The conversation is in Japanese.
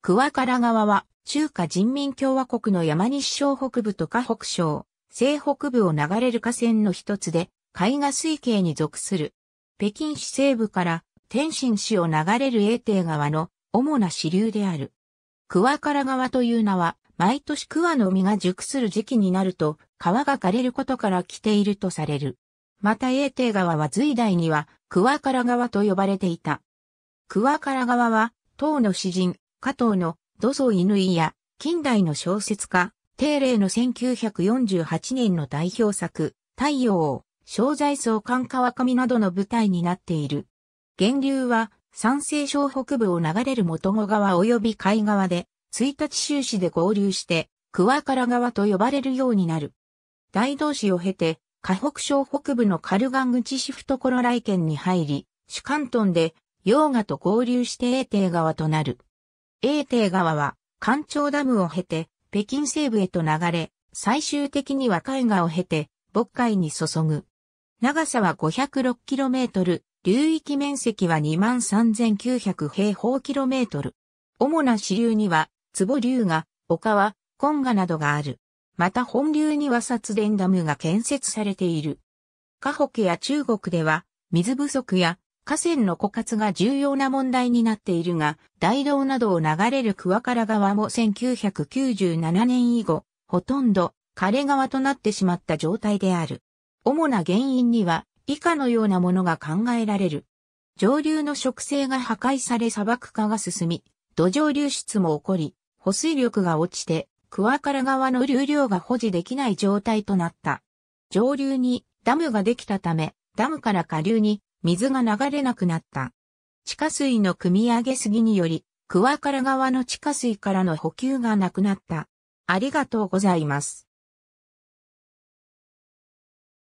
クワカラ川は、中華人民共和国の山西省北部と河北省、西北部を流れる河川の一つで、海河水系に属する。北京市西部から天津市を流れる永定川の主な支流である。クワカラ川という名は、毎年クワの実が熟する時期になると、川が枯れることから来ているとされる。また永定川は隋代には、クワカラ川と呼ばれていた。クワカラ川は、唐の詩人、加藤の土蔵犬や近代の小説家、定例の1948年の代表作、太陽を、小材総管川上などの舞台になっている。源流は、山西省北部を流れる元後川及び海側で、1日終始で合流して、桑原川と呼ばれるようになる。大道市を経て、河北省北部のカルガン口ロライ県に入り、主関東で、洋河と合流して永定川となる。永定川は、干潮ダムを経て、北京西部へと流れ、最終的には海岸を経て、渤海に注ぐ。長さは 506km、流域面積は23,900平方キロメートル。主な支流には、坪流が、丘川、根河などがある。また本流には殺電ダムが建設されている。河北や中国では、水不足や河川の枯渇が重要な問題になっているが、大道などを流れる桑原川も1997年以後、ほとんど枯れ川となってしまった状態である。主な原因には、以下のようなものが考えられる。上流の植生が破壊され砂漠化が進み、土壌流出も起こり、保水力が落ちて、桑原川の流量が保持できない状態となった。上流にダムができたため、ダムから下流に水が流れなくなった。地下水の汲み上げすぎにより、桑から川の地下水からの補給がなくなった。ありがとうございます。